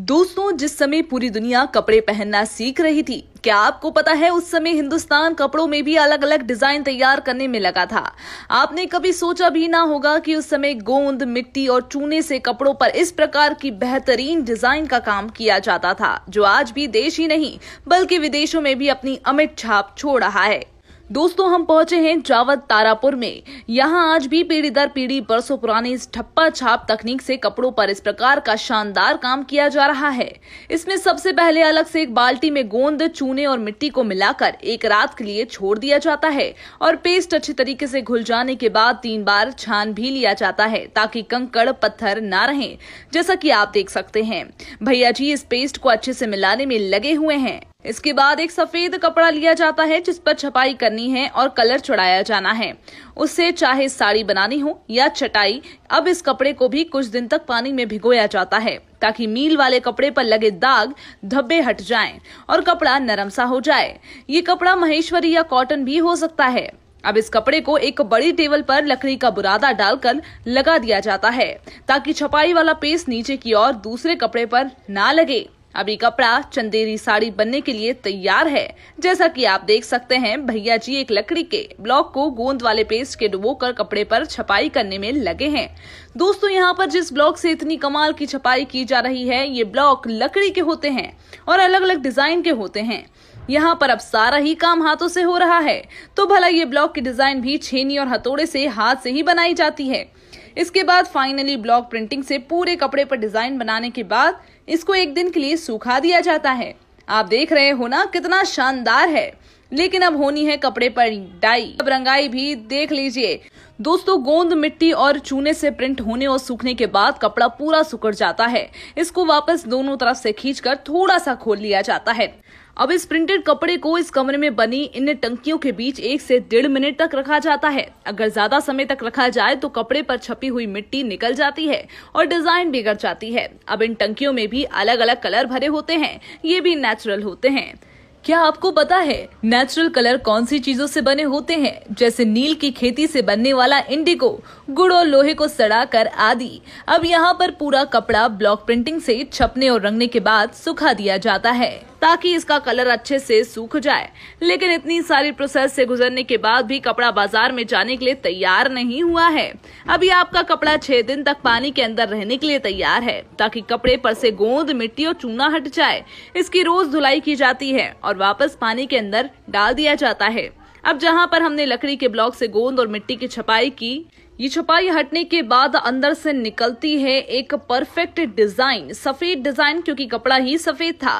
दोस्तों जिस समय पूरी दुनिया कपड़े पहनना सीख रही थी क्या आपको पता है उस समय हिंदुस्तान कपड़ों में भी अलग अलग डिजाइन तैयार करने में लगा था आपने कभी सोचा भी ना होगा कि उस समय गोंद मिट्टी और चूने से कपड़ों पर इस प्रकार की बेहतरीन डिजाइन का काम किया जाता था जो आज भी देश ही नहीं बल्कि विदेशों में भी अपनी अमिट छाप छोड़ रहा है दोस्तों हम पहुंचे हैं जावत तारापुर में यहाँ आज भी पीढ़ी दर पीढ़ी बरसों पुरानी इस ठप्पा छाप तकनीक से कपड़ों पर इस प्रकार का शानदार काम किया जा रहा है इसमें सबसे पहले अलग से एक बाल्टी में गोंद चूने और मिट्टी को मिलाकर एक रात के लिए छोड़ दिया जाता है और पेस्ट अच्छे तरीके से घुल जाने के बाद तीन बार छान भी लिया जाता है ताकि कंकड़ पत्थर न रहे जैसा की आप देख सकते हैं भैया जी इस पेस्ट को अच्छे से मिलाने में लगे हुए हैं इसके बाद एक सफेद कपड़ा लिया जाता है जिस पर छपाई करनी है और कलर चढ़ाया जाना है उससे चाहे साड़ी बनानी हो या चटाई अब इस कपड़े को भी कुछ दिन तक पानी में भिगोया जाता है ताकि मील वाले कपड़े पर लगे दाग धब्बे हट जाएं और कपड़ा नरम सा हो जाए ये कपड़ा महेश्वरी या कॉटन भी हो सकता है अब इस कपड़े को एक बड़ी टेबल पर लकड़ी का बुरादा डालकर लगा दिया जाता है ताकि छपाई वाला पेस्ट नीचे की ओर दूसरे कपड़े पर ना लगे अब ये कपड़ा चंदेरी साड़ी बनने के लिए तैयार है जैसा कि आप देख सकते हैं भैया जी एक लकड़ी के ब्लॉक को गोंद वाले पेस्ट के डुबोकर कपड़े पर छपाई करने में लगे हैं दोस्तों यहाँ पर जिस ब्लॉक से इतनी कमाल की छपाई की जा रही है ये ब्लॉक लकड़ी के होते हैं और अलग अलग डिजाइन के होते हैं यहाँ पर अब सारा ही काम हाथों से हो रहा है तो भला ये ब्लॉक की डिजाइन भी छेनी और हथौड़े से हाथ से ही बनाई जाती है इसके बाद फाइनली ब्लॉक प्रिंटिंग से पूरे कपड़े पर डिजाइन बनाने के बाद इसको एक दिन के लिए सूखा दिया जाता है आप देख रहे हो ना कितना शानदार है लेकिन अब होनी है कपड़े पर डाई अब रंगाई भी देख लीजिए दोस्तों गोंद मिट्टी और चूने से प्रिंट होने और सूखने के बाद कपड़ा पूरा सुकड़ जाता है इसको वापस दोनों तरफ से खींचकर थोड़ा सा खोल लिया जाता है अब इस प्रिंटेड कपड़े को इस कमरे में बनी इन टंकियों के बीच एक से डेढ़ मिनट तक रखा जाता है अगर ज्यादा समय तक रखा जाए तो कपड़े पर छपी हुई मिट्टी निकल जाती है और डिजाइन बिगड़ जाती है अब इन टंकियों में भी अलग अलग कलर भरे होते हैं ये भी नेचुरल होते हैं क्या आपको पता है नेचुरल कलर कौन सी चीजों से बने होते हैं जैसे नील की खेती से बनने वाला इंडिगो गुड़ और लोहे को सड़ाकर आदि अब यहाँ पर पूरा कपड़ा ब्लॉक प्रिंटिंग से छपने और रंगने के बाद सुखा दिया जाता है ताकि इसका कलर अच्छे से सूख जाए लेकिन इतनी सारी प्रोसेस से गुजरने के बाद भी कपड़ा बाजार में जाने के लिए तैयार नहीं हुआ है अभी आपका कपड़ा छह दिन तक पानी के अंदर रहने के लिए तैयार है ताकि कपड़े पर से गोंद मिट्टी और चूना हट जाए इसकी रोज धुलाई की जाती है और वापस पानी के अंदर डाल दिया जाता है अब जहां पर हमने लकड़ी के ब्लॉक से गोंद और मिट्टी की छपाई की ये छपाई हटने के बाद अंदर से निकलती है एक परफेक्ट डिजाइन सफेद डिजाइन क्योंकि कपड़ा ही सफेद था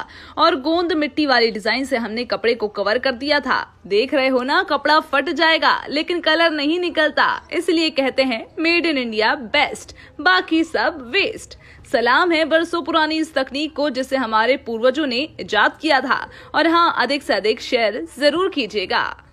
और गोंद मिट्टी वाली डिजाइन से हमने कपड़े को कवर कर दिया था देख रहे हो ना कपड़ा फट जाएगा लेकिन कलर नहीं निकलता इसलिए कहते हैं मेड इन इंडिया बेस्ट बाकी सब वेस्ट सलाम है बरसों पुरानी इस तकनीक को जिसे हमारे पूर्वजों ने ईजाद किया था और हाँ अधिक से अधिक शेयर जरूर कीजिएगा